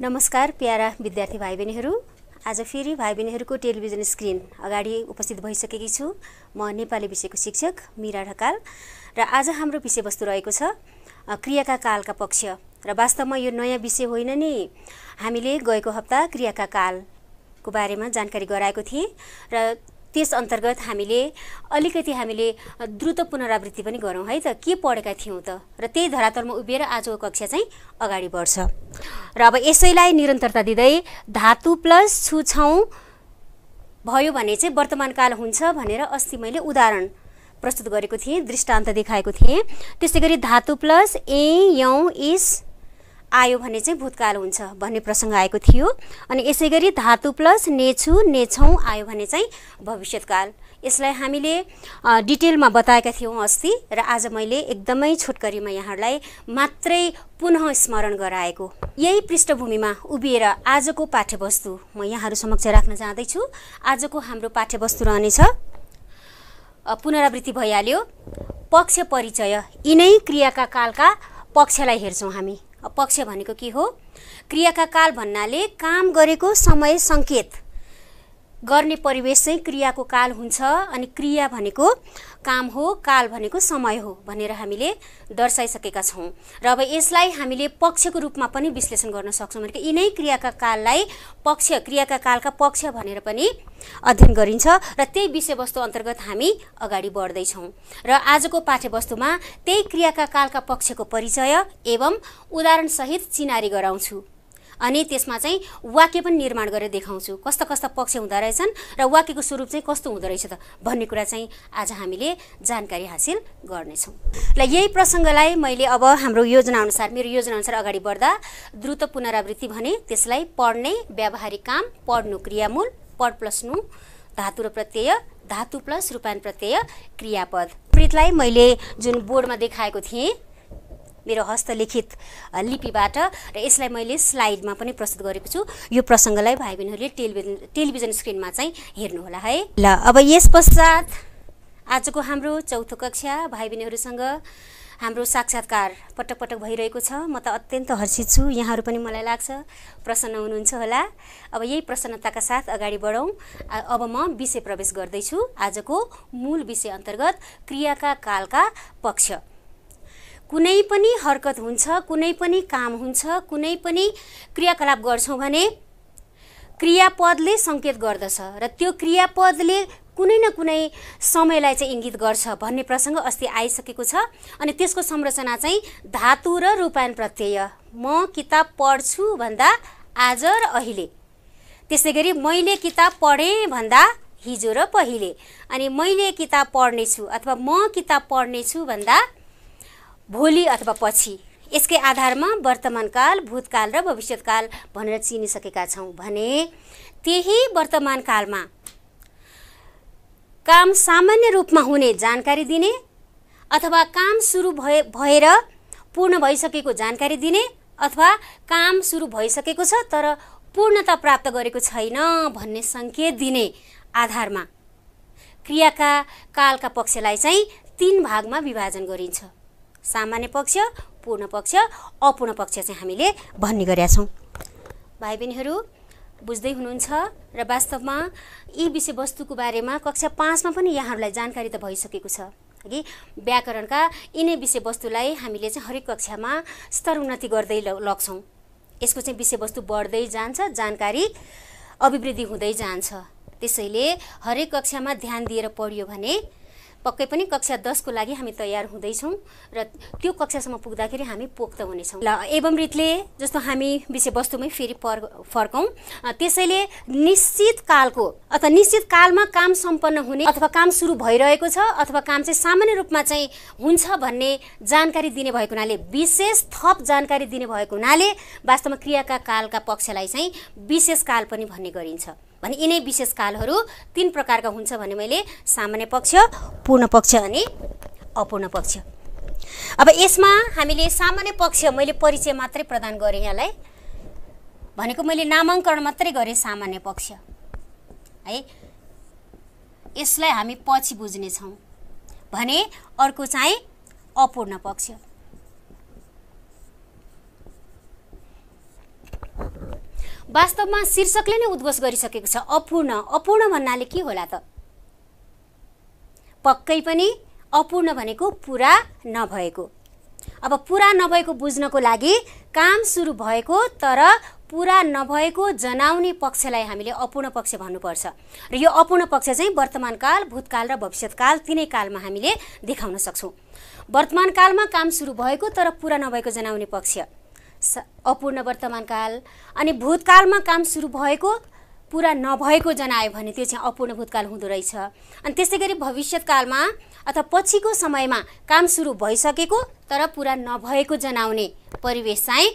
नमस्कार प्यारा विद्यार्थी भाइ बहिनीहरू आज फेरि भाइ बहिनीहरूको टेलिभिजन स्क्रिन अगाडि उपस्थित भइसकेकी छु म नेपाली विषयको शिक्षक मिरा ढकाल र आज हाम्रो विषयवस्तु रहेको छ क्रियाका कालका पक्ष र वास्तवमा यो नयाँ विषय होइन नि हामीले गएको हप्ता क्रियाका कालको बारेमा जानकारी गराएको थिएँ र त्यस अन्तर्गत हामीले अलिकति हामीले द्रुत पुनरावृत्ति पनि गरौँ है त के पढेका थियौँ त र त्यही धरातलमा उभिएर आजको कक्षा चाहिँ अगाडि बढ्छ र अब यसैलाई निरन्तरता दिँदै धातु प्लस छुछौँ भयो भने चाहिँ वर्तमान काल हुन्छ भनेर अस्ति मैले उदाहरण प्रस्तुत गरेको थिएँ दृष्टान्त देखाएको थिएँ त्यसै गरी धातु प्लस ए यौँ इस आयो भने चाहिँ भूतकाल हुन्छ भन्ने प्रसङ्ग आएको थियो अनि यसै गरी धातु प्लस नेछु नेछौँ आयो भने चाहिँ भविष्यकाल यसलाई हामीले डिटेलमा बताएका थियौँ अस्ति र आज मैले एकदमै छोटकरीमा यहाँहरूलाई मात्रै पुनः स्मरण गराएको यही पृष्ठभूमिमा उभिएर आजको पाठ्यवस्तु म यहाँहरू समक्ष राख्न जाँदैछु आजको हाम्रो पाठ्यवस्तु रहनेछ पुनरावृत्ति भइहाल्यो पक्ष परिचय यिनै क्रियाका कालका पक्षलाई हेर्छौँ हामी पक्ष भनेको के हो क्रियाका काल भन्नाले काम गरेको समय सङ्केत गर्ने परिवेश चाहिँ क्रियाको काल हुन्छ अनि क्रिया भनेको काम हो काल भनेको समय हो भनेर हामीले दर्शाइसकेका छौँ र अब यसलाई हामीले पक्षको रूपमा पनि विश्लेषण गर्न सक्छौँ भनेको यिनै क्रियाका काललाई पक्ष क्रियाका कालका पक्ष भनेर पनि अध्ययन गरिन्छ र त्यही विषयवस्तु अन्तर्गत हामी अगाडि बढ्दैछौँ र आजको पाठ्यवस्तुमा त्यही क्रियाका कालका पक्षको परिचय एवं उदाहरणसहित चिनारी गराउँछु अनि त्यसमा चाहिँ वाक्य पनि निर्माण गरेर देखाउँछु कस्ता कस्ता पक्ष हुँदो रहेछन् र वाक्यको स्वरूप चाहिँ कस्तो हुँदो रहेछ त भन्ने कुरा चाहिँ आज हामीले जानकारी हासिल गर्नेछौँ र यही प्रसङ्गलाई मैले अब हाम्रो योजनाअनुसार मेरो योजनाअनुसार अगाडि बढ्दा द्रुत पुनरावृत्ति भने त्यसलाई पढ्ने व्यावहारिक काम पढ्नु क्रियामूल पढ प्लस नु धातु र प्रत्यय धातु प्लस रूपान प्रत्यय क्रियापद प्रितलाई मैले जुन बोर्डमा देखाएको थिएँ मेरो हस्तलिखित लिपिबाट र यसलाई मैले स्लाइडमा पनि प्रस्तुत गरेको छु यो प्रसङ्गलाई भाइ बहिनीहरूले टेलिभिजन टेलिभिजन स्क्रिनमा चाहिँ हेर्नुहोला है ल अब यस पश्चात आजको हाम्रो चौथो कक्षा भाइ बहिनीहरूसँग हाम्रो साक्षात्कार पटक पटक भइरहेको छ म त अत्यन्त हर्षित छु यहाँहरू पनि मलाई लाग्छ प्रसन्न हुनुहुन्छ होला अब यही प्रसन्नताका साथ अगाडि बढौँ अब म विषय प्रवेश गर्दैछु आजको मूल विषय अन्तर्गत क्रियाका कालका पक्ष कुनै पनि हरकत हुन्छ कुनै पनि काम हुन्छ कुनै पनि क्रियाकलाप गर्छौँ भने क्रियापदले सङ्केत गर्दछ र त्यो क्रियापदले कुनै न कुनै समयलाई चाहिँ इङ्गित गर्छ भन्ने प्रसङ्ग अस्ति आइसकेको छ अनि त्यसको संरचना चाहिँ धातु र रूपायण प्रत्यय म किताब पढ्छु भन्दा आज र अहिले त्यसै गरी मैले किताब पढेँ भन्दा हिजो र पहिले अनि मैले किताब पढ्नेछु अथवा म किताब पढ्नेछु भन्दा भोलि अथवा पछि यसकै आधारमा वर्तमान काल भूतकाल र भविष्यतकाल भनेर चिनिसकेका छौँ भने त्यही वर्तमान कालमा काम सामान्य रूपमा हुने जानकारी दिने अथवा काम सुरु भए भएर पूर्ण भइसकेको जानकारी दिने अथवा काम सुरु भइसकेको छ तर पूर्णता प्राप्त गरेको छैन भन्ने सङ्केत दिने आधारमा क्रियाका कालका पक्षलाई चाहिँ तिन भागमा विभाजन गरिन्छ सामान्य पक्ष पूर्ण पक्ष अपूर्ण पक्ष चाहिँ हामीले भन्ने गरेका छौँ भाइ बहिनीहरू बुझ्दै हुनुहुन्छ र वास्तवमा यी विषयवस्तुको बारेमा कक्षा पाँचमा पनि यहाँहरूलाई जानकारी त भइसकेको छ अघि व्याकरणका यिनै विषयवस्तुलाई हामीले चाहिँ हरेक कक्षामा स्तर उन्नति गर्दै लग्छौँ यसको चाहिँ विषयवस्तु बढ्दै जान्छ जानकारी अभिवृद्धि हुँदै जान्छ त्यसैले हरेक कक्षामा ध्यान दिएर पढियो भने पक्कै पनि कक्षा दसको लागि हामी तयार हुँदैछौँ र त्यो कक्षासम्म पुग्दाखेरि हामी पोख्त हुनेछौँ ल एवं रीतले जस्तो हामी विषयवस्तुमै फेरि पर् फर्कौँ त्यसैले निश्चित कालको अथवा निश्चित कालमा काम सम्पन्न हुने अथवा काम सुरु भइरहेको छ अथवा काम चाहिँ सामान्य रूपमा चाहिँ हुन्छ भन्ने जानकारी दिने भएको हुनाले विशेष थप जानकारी दिने भएको हुनाले वास्तवमा क्रियाका कालका पक्षलाई चाहिँ विशेष काल पनि भन्ने गरिन्छ भने यिनै विशेष कालहरू तिन प्रकारका हुन्छ भने मैले सामान्य पक्ष पूर्ण पक्ष अनि अपूर्ण पक्ष अब यसमा हामीले सामान्य पक्ष मैले परिचय मात्रै प्रदान गरेँ यहाँलाई भनेको मैले नामाङ्करण मात्रै गरेँ सामान्य पक्ष है यसलाई हामी पछि बुझ्नेछौँ भने अर्को चाहिँ अपूर्ण पक्ष वास्तवमा शीर्षकले नै उद्घोष गरिसकेको छ अपूर्ण अपूर्ण भन्नाले के होला त पक्कै पनि अपूर्ण भनेको पुरा नभएको अब पुरा नभएको बुझ्नको लागि काम सुरु भएको तर पुरा नभएको जनाउने पक्षलाई हामीले अपूर्ण पक्ष भन्नुपर्छ र यो अपूर्ण पक्ष चाहिँ वर्तमान काल भूतकाल र भविष्यतकाल तिनै कालमा हामीले देखाउन सक्छौँ वर्तमान कालमा काम सुरु भएको तर पुरा नभएको जनाउने पक्ष अपूर्ण वर्तमान काल अनि भूतकालमा काम सुरु भएको पुरा नभएको जनायो भने त्यो चाहिँ अपूर्ण भूतकाल हुँदो रहेछ अनि त्यसै गरी भविष्यतकालमा अथवा पछिको समयमा काम सुरु भइसकेको तर पुरा नभएको जनाउने परिवेश चाहिँ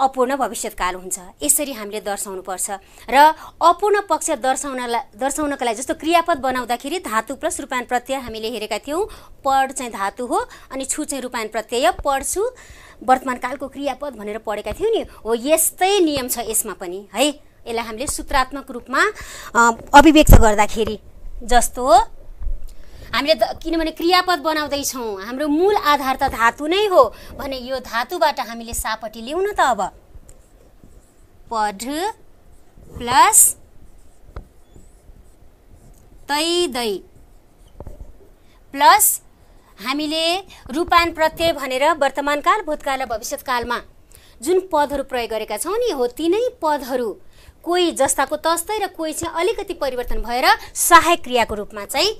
अपूर्ण भविष्यतकाल हुन्छ यसरी हामीले दर्शाउनुपर्छ र अपूर्ण पक्ष दर्शाउनलाई दर्शाउनको लागि जस्तो क्रियापद बनाउँदाखेरि धातु प्लस रूपायन प्रत्यय हामीले हेरेका थियौँ पढ चाहिँ धातु हो अनि छु चाहिँ रूपायन प्रत्यय पढ्छु वर्तमान कालको क्रियापद भनेर पढेका थियौँ नि हो यस्तै नियम छ यसमा पनि है यसलाई हामीले सूत्रात्मक रूपमा अभिव्यक्त गर्दाखेरि जस्तो हामीले किनभने क्रियापद बनाउँदैछौँ हाम्रो मूल आधार त धातु नै हो भने यो धातुबाट हामीले सापट्टि ल्याउन त अब पढ प्लस दै प्लस हामीले रूपान प्रत्यय भनेर वर्तमान काल भूतकाल र भविष्यतकालमा जुन पदहरू प्रयोग गरेका छौँ नि हो तिनै पदहरू कोही जस्ताको तस्तै र कोही चाहिँ अलिकति परिवर्तन भएर सहायक क्रियाको रूपमा चाहिँ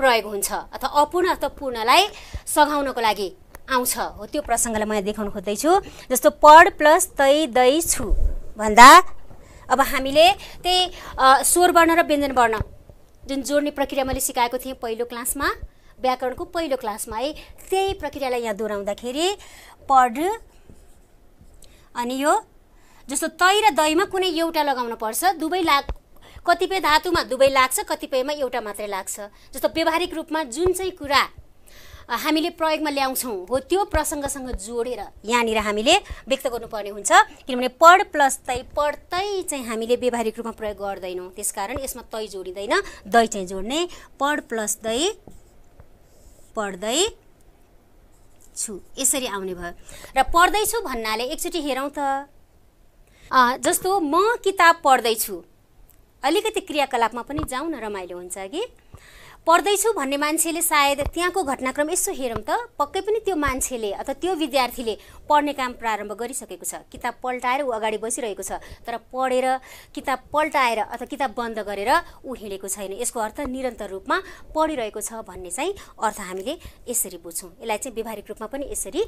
प्रयोग हुन्छ अथवा अपूर्ण अथवा पूर्णलाई सघाउनको लागि आउँछ हो त्यो प्रसङ्गलाई म देखाउन खोज्दैछु जस्तो पढ प्लस तै दै छु भन्दा अब हामीले त्यही स्वर वर्ण र व्यञ्जन वर्ण जुन जोड्ने प्रक्रिया मैले सिकाएको थिएँ पहिलो क्लासमा व्याकरणको पहिलो क्लासमा है त्यही प्रक्रियालाई यहाँ दोहोऱ्याउँदाखेरि पढ अनि यो जस्तो तै र दहीमा कुनै एउटा पर्छ दुवै लाग कतिपय धातुमा दुवै लाग्छ कतिपयमा एउटा मात्रै लाग्छ जस्तो व्यवहारिक रूपमा जुन चाहिँ कुरा हामीले प्रयोगमा ल्याउँछौँ हो त्यो प्रसङ्गसँग जोडेर यहाँनिर हामीले व्यक्त गर्नुपर्ने हुन्छ किनभने पढ प्लस तै पढ चाहिँ हामीले व्यावहारिक रूपमा प्रयोग गर्दैनौँ त्यस कारण यसमा तै जोडिँदैन दै चाहिँ जोड्ने पढ प्लस दै पढ्दै छु यसरी आउने भयो र पढ्दैछु भन्नाले एकचोटि हेरौँ त जस्तो म किताब पढ्दैछु अलिकति क्रियाकलापमा पनि जाउँ न रमाइलो हुन्छ कि पढ्दैछु भन्ने मान्छेले सायद त्यहाँको घटनाक्रम यसो हेरौँ त पक्कै पनि त्यो मान्छेले अथवा त्यो विद्यार्थीले पढ्ने काम प्रारम्भ गरिसकेको छ किताब पल्टाएर ऊ अगाडि बसिरहेको छ तर पढेर किताब पल्टाएर अथवा किताब बन्द गरेर ऊ हिँडेको छैन यसको अर्थ निरन्तर रूपमा पढिरहेको छ भन्ने चाहिँ अर्थ हामीले यसरी बुझ्छौँ यसलाई चाहिँ व्यवहारिक रूपमा पनि यसरी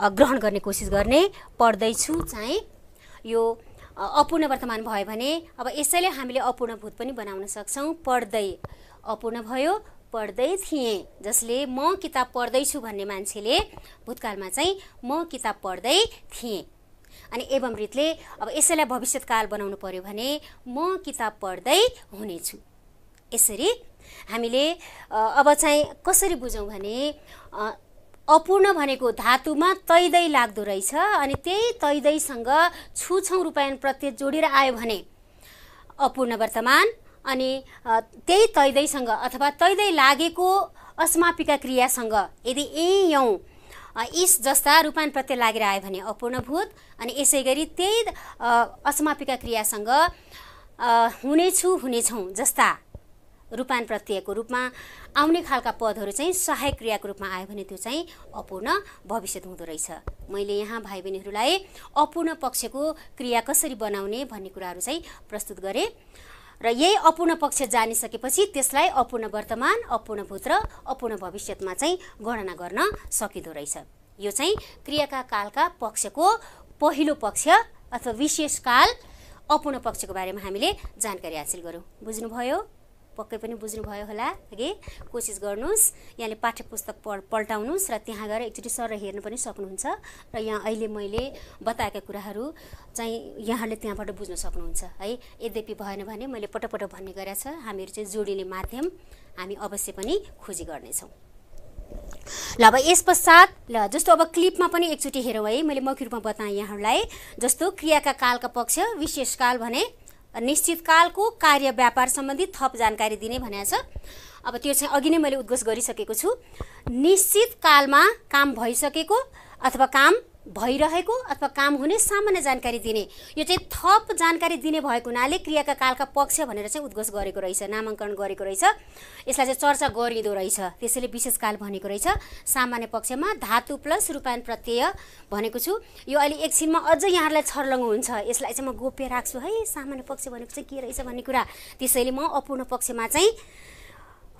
ग्रहण गर्ने कोसिस गर्ने पढ्दैछु चाहिँ यो अपूर्ण वर्तमान भयो भने अब यसैले हामीले अपूर्ण भूत पनि बनाउन सक्छौँ पढ्दै अपूर्ण भयो पढ्दै थिएँ जसले म किताब पढ्दैछु भन्ने मान्छेले भूतकालमा चाहिँ म किताब पढ्दै थिएँ अनि एवं रीतले अब यसैलाई भविष्यतकाल बनाउनु पर्यो भने म किताब पढ्दै हुनेछु यसरी हामीले अब चाहिँ कसरी बुझौँ भने अपूर्ण भनेको धातुमा तैदै लाग्दो रहेछ अनि त्यही तैदैसँग छुछौँ रूपायन प्रत्यय जोडेर आयो भने अपूर्ण वर्तमान अनि त्यही तैदैसँग अथवा तैदै लागेको अस्मापिका क्रियासँग यदि ए यौँ इस जस्ता रूपायन प्रत्यय लागेर आयो भने अपूर्णभूत अनि यसै गरी त्यही अस्मापिका क्रियासँग हुनेछु हुनेछौँ जस्ता रूपान प्रत्ययको रूपमा आउने खालका पदहरू चाहिँ सहायक क्रियाको रूपमा आयो भने त्यो चाहिँ अपूर्ण भविष्यत हुँदो रहेछ मैले यहाँ भाइ बहिनीहरूलाई अपूर्ण पक्षको क्रिया कसरी बनाउने भन्ने कुराहरू चाहिँ प्रस्तुत गरेँ र यही अपूर्ण पक्ष जानिसकेपछि त्यसलाई अपूर्ण वर्तमान अपूर्ण भूत र अपूर्ण भविष्यतमा चाहिँ गणना गर्न सकिँदो रहेछ यो चाहिँ क्रियाका कालका पक्षको पहिलो पक्ष अथवा विशेष काल अपूर्ण पक्षको बारेमा हामीले जानकारी हासिल गरौँ बुझ्नुभयो पक्कै पनि बुझ्नुभयो होला हगि कोसिस गर्नुहोस् यहाँले पाठ्य पुस्तक पल्टाउनुहोस् र त्यहाँ गएर एकचोटि सर हेर्नु पनि सक्नुहुन्छ र यहाँ अहिले मैले बताएका कुराहरू चाहिँ यहाँहरूले त्यहाँबाट बुझ्न सक्नुहुन्छ है यद्यपि भएन भने मैले पटक भन्ने गरेका छ हामीहरू चाहिँ जोडिने माध्यम हामी अवश्य पनि खोजी गर्नेछौँ ल अब यस पश्चात ल जस्तो अब क्लिपमा पनि एकचोटि हेरौँ है मैले मौखिक रूपमा बताएँ यहाँहरूलाई जस्तो क्रियाका कालका पक्ष विशेष काल भने निश्चितकालको कार्य व्यापार सम्बन्धी थप जानकारी दिने भनेको छ अब त्यो चाहिँ अघि नै मैले उद्घोष गरिसकेको छु निश्चित कालमा काम भइसकेको अथवा काम भइरहेको अथवा काम हुने सामान्य जानकारी दिने यो चाहिँ थप जानकारी दिने भएको हुनाले क्रियाका कालका पक्ष भनेर चाहिँ उद्घोष गरेको रहेछ नामाङ्कन गरेको रहेछ यसलाई चाहिँ चर्चा गरिँदो रहेछ त्यसैले विशेष काल भनेको रहेछ सामान्य पक्षमा धातु प्लस रूपायन प्रत्यय भनेको छु यो अहिले एकछिनमा अझ यहाँहरूलाई छर्लङ हुन्छ यसलाई चाहिँ म गोप्य राख्छु है सामान्य पक्ष भनेको चाहिँ के रहेछ भन्ने कुरा त्यसैले म अपूर्ण पक्षमा चाहिँ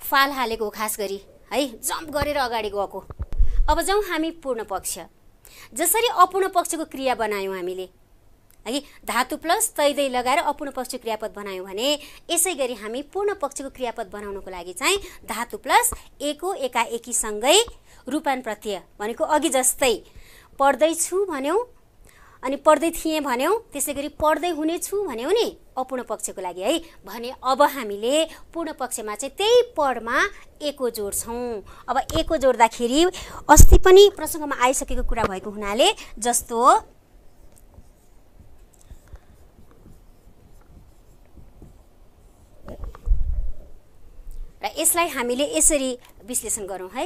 फाल हालेको खास गरी है जम्प गरेर अगाडि गएको अब जाउँ हामी पूर्ण पक्ष जसरी अपूर्ण पक्षको क्रिया बनायौँ हामीले है धातु प्लस तैदै लगाएर अपूर्ण पक्ष क्रियापद बनायौँ भने यसै गरी हामी पूर्ण पक्षको क्रियापद बनाउनको लागि चाहिँ धातु प्लस एको एकाएकीसँगै रूपान प्रत्यय भनेको अघि जस्तै पढ्दैछु भन्यौँ अनि पढ्दै थिएँ भन्यौँ त्यसै गरी पढ्दै हुनेछु भन्यौँ नि अपूर्ण पक्षको लागि है भने अब हामीले पूर्ण पक्षमा चाहिँ त्यही पढमा एको जोड्छौँ अब एको जोड्दाखेरि अस्ति पनि प्रसङ्गमा आइसकेको कुरा भएको हुनाले जस्तो र यसलाई हामीले यसरी विश्लेषण गरौँ है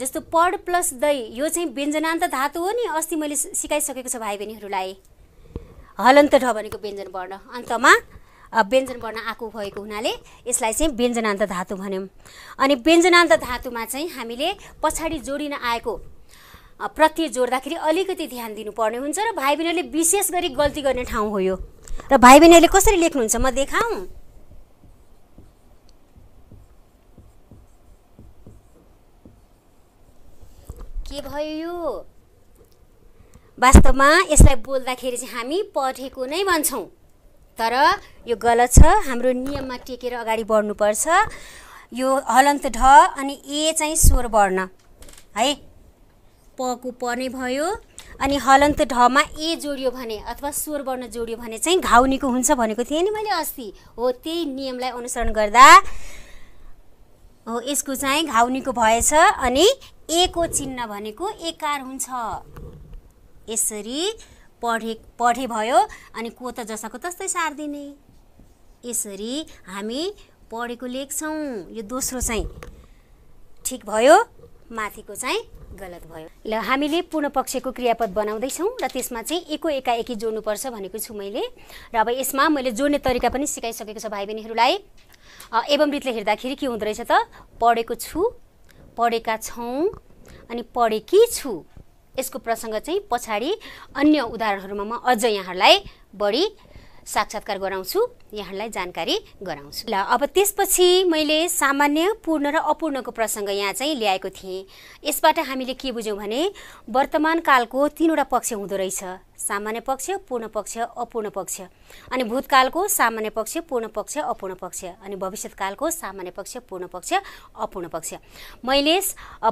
जस्तो पढ प्लस दै यो चाहिँ व्यञ्जनान्त धातु हो नि अस्ति मैले सिकाइसकेको छ भाइ बहिनीहरूलाई हलन्त ढ भनेको व्यञ्जन वर्ण अन्तमा व्यञ्जन वर्ण आएको भएको हुनाले यसलाई चाहिँ व्यञ्जनान्त धातु भन्यौँ अनि व्यञ्जनान्त धातुमा चाहिँ हामीले पछाडि जोडिन आएको प्रत्यय जोड्दाखेरि अलिकति ध्यान दिनुपर्ने हुन्छ र भाइ बहिनीहरूले विशेष गरी गल्ती गर्ने ठाउँ हो यो र भाइ बहिनीहरूले कसरी लेख्नुहुन्छ म देखाउँ के भयो यो वास्तवमा यसलाई बोल्दाखेरि चाहिँ हामी पढेको नै भन्छौँ तर यो गलत छ हाम्रो नियममा टेकेर अगाडि बढ्नुपर्छ यो हलन्त ढ अनि ए चाहिँ स्वर वर्ण है पको प नै भयो अनि हलन्त ढमा ए जोडियो भने अथवा स्वर वर्ण जोडियो भने चाहिँ घाउनीको हुन्छ भनेको थिएँ नि मैले अस्ति हो त्यही नियमलाई अनुसरण गर्दा हो यसको चाहिँ घाउनीको भएछ अनि ए को चिन्ह भनेको एकार हुन्छ यसरी पढे पढे भयो अनि को त जसाको तस्तै सारिदिने यसरी हामी पढेको लेख्छौँ यो दोस्रो चाहिँ ठिक भयो माथिको चाहिँ गलत भयो ल हामीले पूर्ण पक्षको क्रियापद बनाउँदैछौँ र त्यसमा चाहिँ एको एकाएकी जोड्नुपर्छ भनेको छु मैले र अब यसमा मैले जोड्ने तरिका पनि सिकाइसकेको छ भाइ बहिनीहरूलाई एवं रीतले हेर्दाखेरि के हुँदो रहेछ त पढेको छु पढेका छौँ अनि पढेकी छु यसको प्रसङ्ग चाहिँ पछाडि अन्य उदाहरणहरूमा म अझ यहाँहरूलाई बढी साक्षात्कार गराउँछु यहाँहरूलाई जानकारी गराउँछु ल अब त्यसपछि मैले सामान्य पूर्ण र अपूर्णको प्रसङ्ग यहाँ चाहिँ ल्याएको थिएँ यसबाट हामीले के बुझ्यौँ भने वर्तमान कालको तिनवटा पक्ष हुँदो रहेछ सामान्य पक्ष पूर्ण पक्ष अपूर्ण पक्ष अनि भूतकालको सामान्य पक्ष पूर्ण पक्ष अपूर्ण पक्ष अनि भविष्यतकालको सामान्य पक्ष पूर्ण पक्ष अपूर्ण पक्ष मैले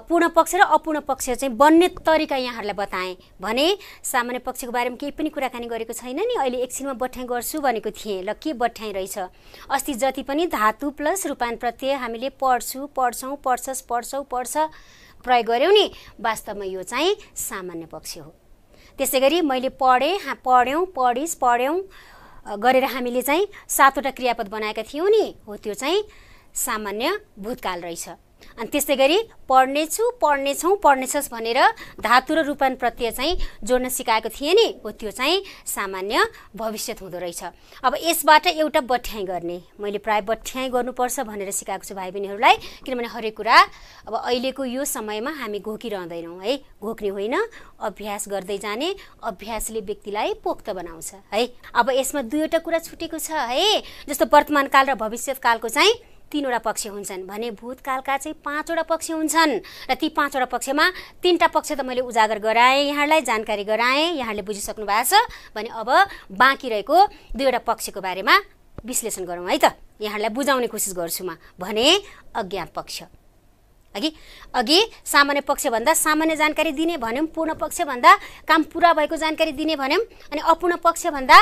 पूर्ण पक्ष र अपूर्ण पक्ष चाहिँ बन्ने तरिका यहाँहरूलाई बताएँ भने सामान्य पक्षको बारेमा केही पनि कुराकानी गरेको छैन नि अहिले एकछिनमा बठ्याङ गर्छु भनेको थिएँ ल के कठ्याइ रहेछ अस्ति जति पनि धातु प्लस रूपान प्रत्यय हामीले पढ्छु पढ्छौँ पढ्छस् पढ्छौँ पढ्छ प्रयोग गऱ्यौँ नि वास्तवमा यो चाहिँ सामान्य पक्ष हो त्यसै गरी मैले पढेँ पढ्यौँ पढिस् पढ्यौँ गरेर हामीले चाहिँ सातवटा क्रियापद बनाएका थियौँ नि हो त्यो चाहिँ सामान्य भूतकाल रहेछ अनि त्यस्तै गरी पढ्नेछु पढ्नेछौँ पढ्नेछस् भनेर धातु र रूपान प्रत्यय चाहिँ जोड्न सिकाएको थिएँ नि हो त्यो चाहिँ सामान्य भविष्यत हुँदो रहेछ अब यसबाट एउटा बठ्याइ गर्ने मैले प्रायः बठ्याइ गर्नुपर्छ भनेर सिकाएको छु भाइ बहिनीहरूलाई किनभने हरेक कुरा अब अहिलेको यो समयमा हामी घोकिरहँदैनौँ है घोक्ने होइन अभ्यास गर्दै जाने अभ्यासले व्यक्तिलाई पोख्त बनाउँछ है अब यसमा दुईवटा कुरा छुटेको छ है जस्तो वर्तमान काल र भविष्यकालको चाहिँ तिनवटा पक्ष हुन्छन् भने भूतकालका चाहिँ पाँचवटा पक्ष हुन्छन् र ती पाँचवटा पक्षमा तिनवटा पक्ष त मैले उजागर गराएँ यहाँलाई जानकारी गराएँ यहाँले बुझिसक्नु भएको छ भने अब बाँकी रहेको दुईवटा पक्षको बारेमा विश्लेषण गरौँ है त यहाँहरूलाई बुझाउने कोसिस गर्छु म भने अज्ञात पक्ष अघि अघि सामान्य पक्षभन्दा सामान्य जानकारी दिने भन्यौँ पूर्ण पक्षभन्दा काम पुरा भएको जानकारी दिने भन्यौँ अनि अपूर्ण पक्षभन्दा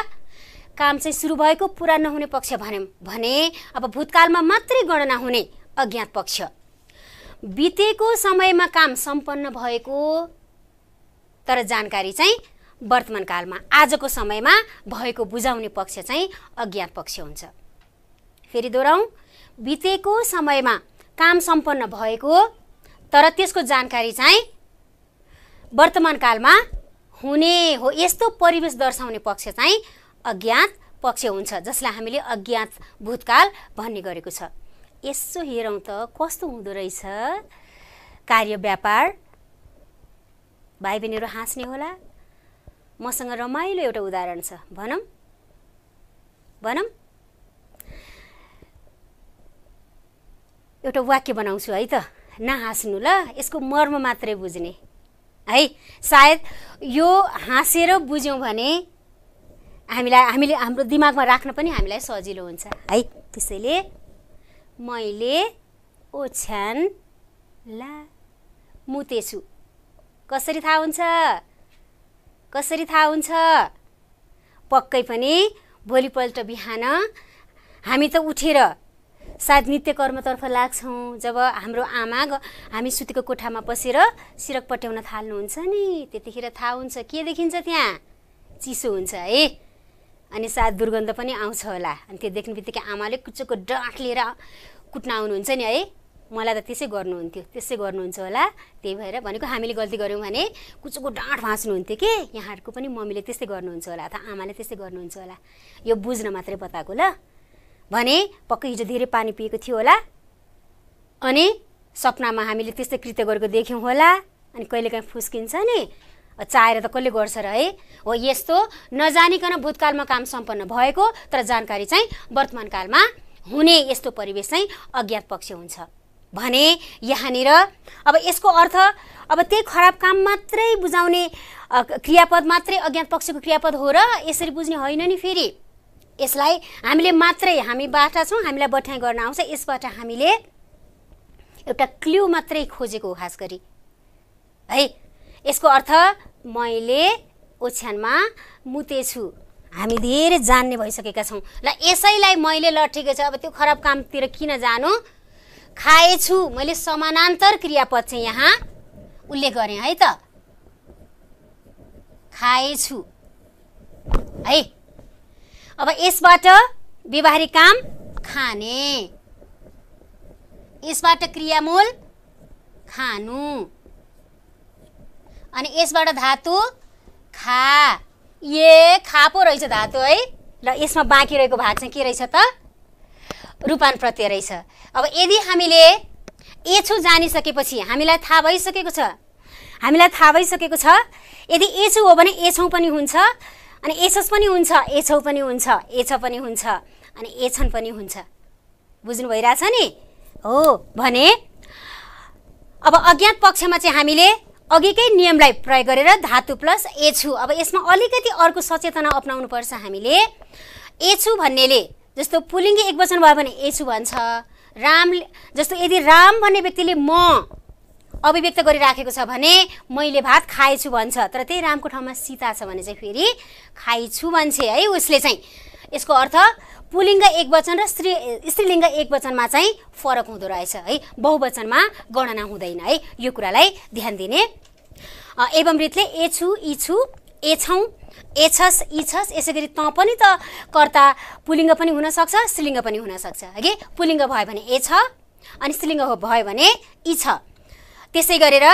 काम चाहिँ सुरु भएको पुरा नहुने पक्ष भन्यौँ भने अब भूतकालमा मात्रै गणना हुने अज्ञात पक्ष बितेको समयमा काम सम्पन्न भएको तर जानकारी चाहिँ वर्तमान कालमा आजको समयमा भएको बुझाउने पक्ष चाहिँ अज्ञात पक्ष हुन्छ फेरि दोहोऱ्याउँ बितेको समयमा काम सम्पन्न भएको तर त्यसको जानकारी चाहिँ वर्तमान कालमा हुने हो यस्तो परिवेश दर्शाउने पक्ष चाहिँ अज्ञात पक्ष हुन्छ जसलाई हामीले अज्ञात भूतकाल भन्ने गरेको छ यसो हेरौँ त कस्तो हुँदो रहेछ कार्य व्यापार भाइ बहिनीहरू हाँस्ने होला मसँग रमाइलो एउटा उदाहरण छ भनौँ भनौँ एउटा वाक्य बनाउँछु है त नहाँस्नु ल यसको मर्म मात्रै बुझ्ने है सायद यो हाँसेर बुझ्यौँ भने हामीलाई हामीले हाम्रो दिमागमा राख्न पनि हामीलाई सजिलो हुन्छ है त्यसैले मैले ओछ्यान ला मुतेछु कसरी थाहा हुन्छ कसरी थाहा हुन्छ पक्कै पनि भोलिपल्ट बिहान हामी त उठेर सायद नित्य कर्मतर्फ लाग्छौँ जब हाम्रो आमा हामी सुतेको कोठामा पसेर सिरक पट्याउन थाल्नुहुन्छ नि त्यतिखेर थाहा हुन्छ के देखिन्छ त्यहाँ चिसो हुन्छ है अनि सायद दुर्गन्ध पनि आउँछ होला अनि त्यो देख्ने बित्तिकै आमाले कुचोको डाँठ लिएर कुट्न आउनुहुन्छ नि है मलाई त त्यसै गर्नुहुन्थ्यो त्यसै गर्नुहुन्छ होला त्यही भएर भनेको हामीले गल्ती गऱ्यौँ भने कुचोको डाँठ भाँच्नुहुन्थ्यो कि यहाँहरूको पनि मम्मीले त्यस्तै गर्नुहुन्छ होला अथवा आमाले त्यस्तै गर्नुहुन्छ होला यो बुझ्न मात्रै बताएको ल भने पक्कै हिजो धेरै पानी पिएको थियो होला अनि सपनामा हामीले त्यस्तै कृत्य गरेको देख्यौँ होला अनि कहिलेकाहीँ फुस्किन्छ नि चाहेर त कसले गर्छ र है हो यस्तो नजानिकन भूतकालमा काम सम्पन्न भएको तर जानकारी चाहिँ वर्तमान कालमा हुने यस्तो परिवेश चाहिँ अज्ञात पक्ष हुन्छ भने यहाँनिर अब यसको अर्थ अब त्यही खराब काम मात्रै बुझाउने क्रियापद मात्रै अज्ञात पक्षको क्रियापद हो र यसरी बुझ्ने होइन नि फेरि यसलाई हामीले मात्रै हामी बाटा छौँ हामीलाई बठ्याइ गर्न आउँछ यसबाट हामीले एउटा क्ल्यु मात्रै खोजेको खास गरी है यसको अर्थ मैले ओछ्यानमा मुतेछु हामी धेरै जान्ने भइसकेका छौँ ल यसैलाई मैले ल ठिकै छ अब त्यो खराब कामतिर किन जानु खाएछु मैले समानान्तर क्रियापद चाहिँ यहाँ उल्लेख गरेँ है त खाएछु है अब यसबाट व्यवहारिक काम खाने यसबाट क्रियामूल खानु अनि यसबाट धातु खा ए खा पो रहेछ धातु है र यसमा बाँकी रहेको भाग चाहिँ के रहेछ त रूपान प्रत्यय रहेछ अब यदि हामीले एछु जानिसकेपछि हामीलाई थाहा भइसकेको छ हामीलाई थाहा भइसकेको छ यदि एछु हो भने एछौँ पनि हुन्छ अनि एसस पनि हुन्छ एछौँ पनि हुन्छ एछ पनि हुन्छ अनि एछन पनि हुन्छ बुझ्नु भइरहेछ नि हो भने अब अज्ञात पक्षमा चाहिँ हामीले अघिकै नियमलाई प्रयोग गरेर धातु प्लस एछु अब यसमा अलिकति अर्को सचेतना अप्नाउनु पर्छ हामीले एछु भन्नेले जस्तो पुलिङ्गी एक वचन भयो भने एछु भन्छ राम जस्तो यदि राम भन्ने व्यक्तिले म अभिव्यक्त गरिराखेको छ भने मैले भात खाएछु भन्छ तर त्यही रामको ठाउँमा सीता छ भने चाहिँ फेरि खाइछु भन्छ है उसले चाहिँ यसको अर्थ पुलिङ्ग एक वचन र स्त्री स्त्रीलिङ्ग एक वचनमा चाहिँ फरक हुँदो रहेछ है बहुवचनमा गणना हुँदैन है यो कुरालाई ध्यान दिने एवं रीतले छौँ ए छस् एछस छस् यसै गरी तँ पनि त कर्ता पुलिङ्ग पनि हुनसक्छ स्त्रीलिङ्ग पनि हुनसक्छ है पुलिङ्ग भयो भने ए छ अनि स्त्रीलिङ्ग भयो भने इ छ त्यसै गरेर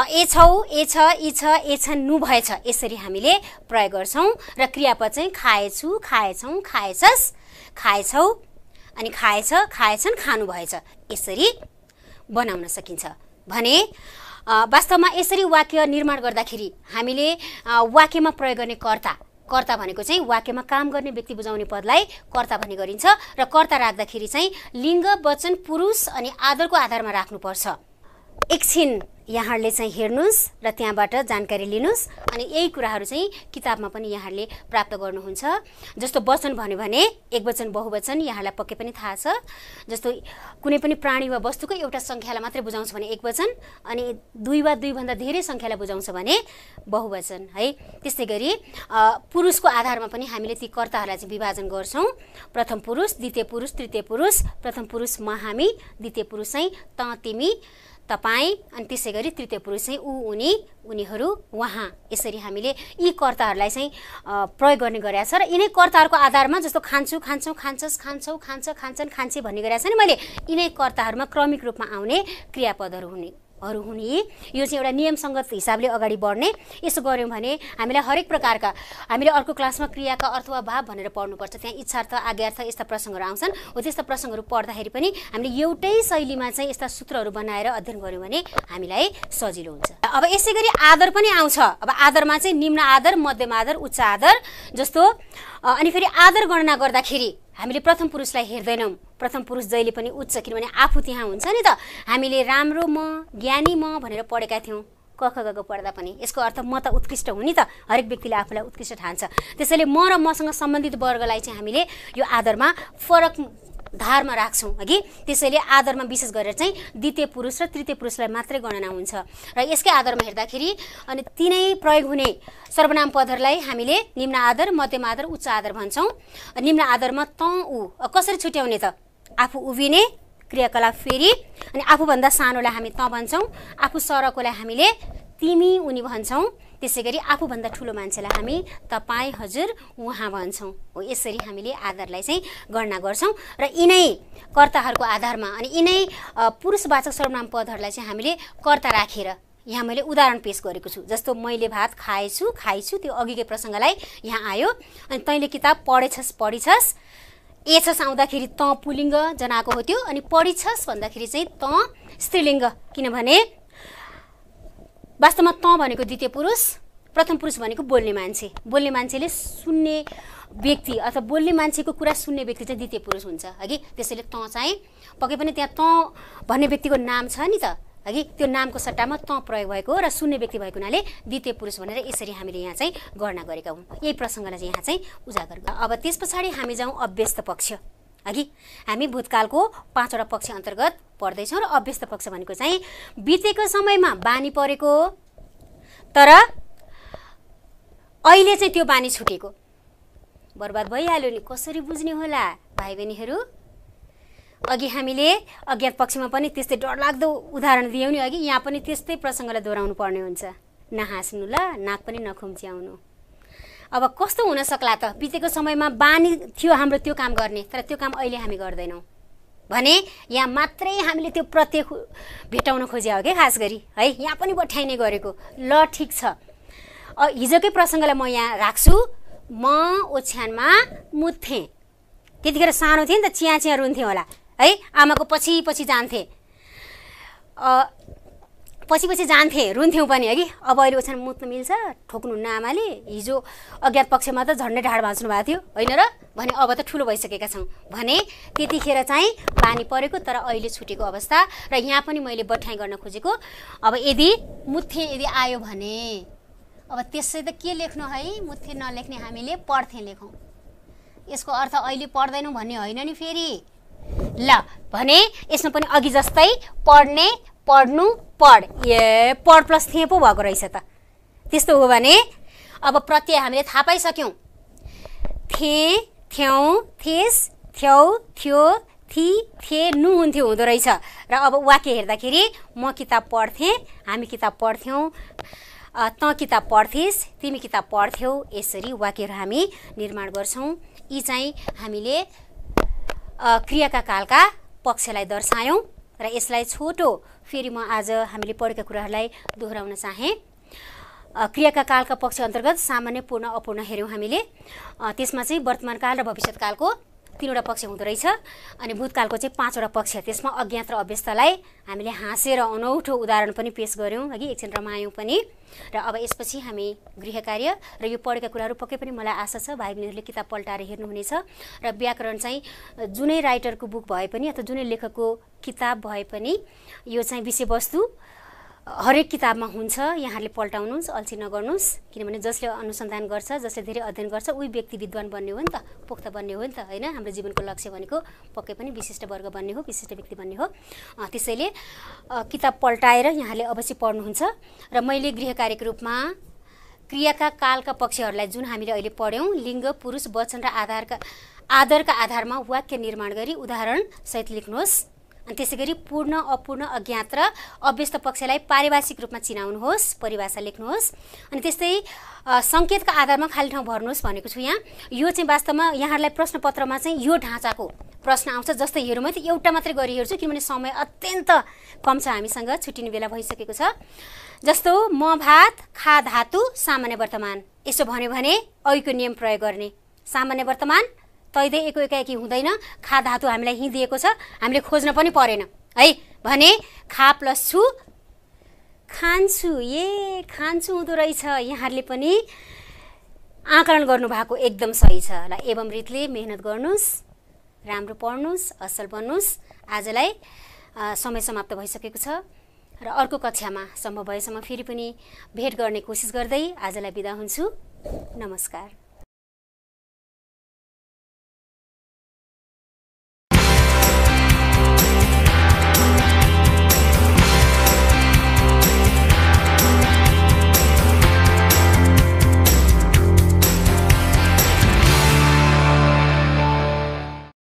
ए छौ ए छ इ छ ए छ नु भएछ यसरी हामीले प्रयोग गर्छौँ र क्रियापद चाहिँ खाएछु खाएछौँ खाएछस् खाएछौ अनि खाएछ खाएछन् खानु भएछ यसरी बनाउन सकिन्छ भने वास्तवमा यसरी वाक्य निर्माण गर्दाखेरि हामीले वाक्यमा प्रयोग गर्ने कर्ता कर्ता भनेको चाहिँ वाक्यमा काम गर्ने व्यक्ति बुझाउने पदलाई कर्ता भन्ने गरिन्छ र कर्ता राख्दाखेरि चाहिँ लिङ्ग वचन पुरुष अनि आदरको आधारमा राख्नुपर्छ एकछिन यहाँहरूले चाहिँ हेर्नुहोस् र त्यहाँबाट जानकारी लिनुहोस् अनि यही कुराहरू चाहिँ किताबमा पनि यहाँहरूले प्राप्त गर्नुहुन्छ जस्तो वचन भन्यो भने एक वचन बहुवचन यहाँहरूलाई पक्कै पनि थाहा छ जस्तो कुनै पनि प्राणी वा वस्तुको एउटा सङ्ख्यालाई मात्रै बुझाउँछ भने एक वचन अनि दुई वा दुईभन्दा धेरै सङ्ख्यालाई बुझाउँछ भने बहुवचन है त्यस्तै गरी पुरुषको आधारमा पनि हामीले ती कर्ताहरूलाई चाहिँ विभाजन गर्छौँ प्रथम पुरुष द्वितीय पुरुष तृतीय पुरुष प्रथम पुरुष महामी द्वितीय पुरुष चाहिँ तिमी तपाईँ अनि त्यसै गरी तृतीय पुरुष चाहिँ ऊ उनी उनीहरू उहाँ यसरी हामीले यी कर्ताहरूलाई चाहिँ प्रयोग गर्ने गरेका छ र यिनै कर्ताहरूको आधारमा जस्तो खान्छु खान्छौँ खान्छस् खान्छौँ खान्छ खान्छन् खान्छे भन्ने गरेका नि मैले यिनै कर्ताहरूमा क्रमिक रूपमा आउने क्रियापदहरू हुने हरू हुने यो चाहिँ एउटा नियमसङ्गत हिसाबले अगाडि बढ्ने यसो गऱ्यौँ भने हामीलाई हरेक प्रकारका हामीले अर्को क्लासमा क्रियाका अर्थ वा भाव भनेर पढ्नुपर्छ त्यहाँ इच्छार्थ आज्ञार्थ यस्ता प्रसङ्गहरू आउँछन् हो त्यस्ता प्रसङ्गहरू पढ्दाखेरि पनि हामीले एउटै शैलीमा चाहिँ यस्ता सूत्रहरू बनाएर अध्ययन गऱ्यौँ भने हामीलाई सजिलो हुन्छ अब यसै गरी आदर पनि आउँछ अब आदरमा चाहिँ निम्न आदर मध्यम आदर उच्च आदर जस्तो अनि फेरि आदर गणना गर्दाखेरि हामीले प्रथम पुरुषलाई हेर्दैनौँ प्रथम पुरुष जहिले पनि उच्च किनभने आफू त्यहाँ हुन्छ नि त हामीले राम्रो म ज्ञानी म भनेर पढेका थियौँ क गएको पढ्दा पनि यसको अर्थ म त उत्कृष्ट हुँ नि त हरेक व्यक्तिले आफूलाई उत्कृष्ट ठान्छ त्यसैले म र मसँग सम्बन्धित वर्गलाई चाहिँ हामीले यो आदरमा फरक धारमा राख्छौँ हगि त्यसैले आधारमा विशेष गरेर चाहिँ द्वितीय पुरुष र तृतीय पुरुषलाई मात्रै गणना हुन्छ र यसकै आधारमा हेर्दाखेरि अनि तिनै प्रयोग हुने सर्वनाम पदहरूलाई हामीले निम्न आधार मध्यम आधार उच्च आधार भन्छौँ निम्न आधारमा त ऊ कसरी छुट्याउने त आफू उभिने क्रियाकलाप फेरि अनि आफूभन्दा सानोलाई हामी त भन्छौँ आफू सरकोलाई हामीले तिमी उनी भन्छौँ त्यसै गरी आफूभन्दा ठुलो मान्छेलाई हामी तपाईँ हजुर उहाँ भन्छौँ हो यसरी हामीले आधारलाई चाहिँ गणना गर्छौँ र यिनै कर्ताहरूको आधारमा अनि यिनै पुरुषवाचक सर्वनाम पदहरूलाई चाहिँ हामीले कर्ता राखेर यहाँ मैले उदाहरण पेस गरेको छु जस्तो मैले भात खाएछु खाइछु त्यो अघिकै प्रसङ्गलाई यहाँ आयो अनि तैँले किताब पढेछस् पढिछस् एछस् आउँदाखेरि तँ पुलिङ्ग जनाएको हो त्यो अनि पढिछस् भन्दाखेरि चाहिँ तँ स्त्रीलिङ्ग किनभने वास्तवमा तँ भनेको द्वितीय पुरुष प्रथम पुरुष भनेको बोल्ने मान्छे बोल्ने मान्छेले सुन्ने व्यक्ति अथवा बोल्ने मान्छेको कुरा सुन्ने व्यक्ति चाहिँ द्वितीय पुरुष हुन्छ हगि त्यसैले तँ चाहिँ पक्कै पनि त्यहाँ तँ भन्ने व्यक्तिको नाम छ नि त हगि त्यो नामको सट्टामा तँ प्रयोग भएको र सुन्ने व्यक्ति भएको हुनाले द्वितीय पुरुष भनेर यसरी हामीले यहाँ चाहिँ गणना गरेका हौँ यही प्रसङ्गलाई चाहिँ यहाँ चाहिँ उजागर अब त्यस पछाडि हामी जाउँ अभ्यस्त पक्ष अघि हामी भूतकालको पाँचवटा पक्ष अन्तर्गत पढ्दैछौँ र अभ्यस्त पक्ष भनेको चाहिँ बितेको समयमा बानी परेको तर अहिले चाहिँ त्यो बानी छुटेको बर्बाद भइहाल्यो नि कसरी बुझ्ने होला भाइ बहिनीहरू अघि हामीले अज्ञात पक्षमा पनि त्यस्तै डरलाग्दो उदाहरण दियौँ नि अघि यहाँ पनि त्यस्तै प्रसङ्गलाई दोहोऱ्याउनु पर्ने हुन्छ नहाँस्नु ल नाक पनि नखुम्च्याउनु अब कस्तो हुन सक्ला त बितेको समयमा बानी थियो हाम्रो त्यो काम गर्ने तर त्यो काम अहिले हामी गर्दैनौँ भने यहाँ मात्रै हामीले त्यो प्रत्येक भेटाउन खोजे हो क्या खास गरी है यहाँ पनि बठ्याइने गरेको ल ठिक छ हिजोकै प्रसङ्गलाई म यहाँ राख्छु म ओछ्यानमा मुत्थेँ त्यतिखेर सानो थिएँ नि त चिया चिया रुन्थेँ होला है आमाको पछि पछि जान्थेँ पछि पछि जान्थेँ रुन्थ्यौँ पनि है कि अब अहिले ओछ्यान मुत्नु मिल्छ ठोक्नु आमाले हिजो अज्ञात पक्षमा त झन्डै ढाड भाँच्नु भएको थियो होइन र भने अब त ठुलो भइसकेका छौँ भने त्यतिखेर चाहिँ पानी परेको तर अहिले छुटेको अवस्था र यहाँ पनि मैले बठ्याइ गर्न खोजेको अब यदि मुथे यदि आयो भने अब त्यसै त के लेख्नु है मुथे नलेख्ने हामीले पढ्थेँ लेखौँ यसको अर्थ अहिले पढ्दैनौँ भन्ने होइन नि फेरि ल भने यसमा पनि अघि जस्तै पढ्ने पढ्नु पढ ए पढ प्लस थिएँ पो भएको रहेछ त त्यस्तो हो भने अब प्रत्यय हामीले थाहा पाइसक्यौँ थे थ्याउँ थिस थ्याउ थियो थि थिए नु हुन्थ्यो हुँदो रहेछ र अब वाक्य हेर्दाखेरि म किताब पढ्थेँ हामी किताब पढ्थ्यौँ त किताब पढ्थिस् तिमी किताब पढ्थ्यौ यसरी वाक्यहरू हामी निर्माण गर्छौँ यी चाहिँ हामीले क्रियाका कालका पक्षलाई दर्शायौँ र यसलाई छोटो फेरि म आज हामीले पढेका कुराहरूलाई दोहोऱ्याउन चाहेँ क्रियाका कालका पक्ष अन्तर्गत सामान्य पूर्ण अपूर्ण हेऱ्यौँ हामीले त्यसमा चाहिँ वर्तमान काल र भविष्यत कालको तिनवटा पक्ष हुँदो रहेछ अनि भूतकालको चाहिँ पाँचवटा पक्ष त्यसमा अज्ञात र अभ्यस्तलाई हामीले हाँसेर अनौठो उदाहरण पनि पेस गऱ्यौँ है एकछिन रमायौँ पनि र अब यसपछि हामी गृह कार्य र यो पढेका कुराहरू पक्कै पनि मलाई आशा छ भाइ बहिनीहरूले किताब पल्टाएर हेर्नुहुनेछ र व्याकरण चाहिँ जुनै राइटरको बुक भए पनि अथवा जुनै लेखकको किताब भए पनि यो चाहिँ विषयवस्तु हरेक किताबमा हुन्छ यहाँहरूले पल्टाउनुहोस् अल्छी नगर्नुहोस् किनभने जसले अनुसन्धान गर्छ जसले धेरै अध्ययन गर्छ उही व्यक्ति विद्वान बन्ने हो नि त पोख्त बन्ने हो नि त होइन हाम्रो जीवनको लक्ष्य भनेको पक्कै पनि विशिष्ट वर्ग बन्ने हो विशिष्ट व्यक्ति बन्ने हो त्यसैले किताब पल्टाएर यहाँले अवश्य पढ्नुहुन्छ र मैले गृह कार्यको रूपमा क्रियाका कालका पक्षहरूलाई जुन हामीले अहिले पढ्यौँ लिङ्ग पुरुष वचन र आधारका आदरका आधारमा वाक्य निर्माण गरी उदाहरणसहित लेख्नुहोस् अनि त्यसै गरी पूर्ण अपूर्ण अज्ञात र अव्यस्त पक्षलाई पारिभाषिक रूपमा चिनाउनुहोस् परिभाषा लेख्नुहोस् अनि त्यस्तै सङ्केतका आधारमा खाली ठाउँ भर्नुहोस् भनेको छु यहाँ यो चाहिँ वास्तवमा यहाँहरूलाई प्रश्नपत्रमा चाहिँ यो ढाँचाको प्रश्न आउँछ जस्तै हेरौँ त एउटा मात्रै गरी हेर्छु किनभने समय अत्यन्त कम छ हामीसँग छुट्टिने बेला भइसकेको छ जस्तो म भात खा धातु सामान्य वर्तमान यसो भन्यो भने ऐको नियम प्रयोग गर्ने सामान्य वर्तमान एक एकाएकी हुँदैन खा धातु हामीलाई दिएको छ हामीले खोज्न पनि परेन है भने खा प्लस छु खान्छु ए खान्छु हुँदो रहेछ यहाँहरूले पनि आकलन गर्नुभएको एकदम सही छ ल एवं रीतले मेहनत गर्नुहोस् राम्रो पढ्नुहोस् असल बन्नुहोस् आजलाई समय समाप्त भइसकेको छ र अर्को कक्षामा सम्भव भएसम्म फेरि पनि भेट गर्ने कोसिस गर्दै आजलाई बिदा हुन्छु नमस्कार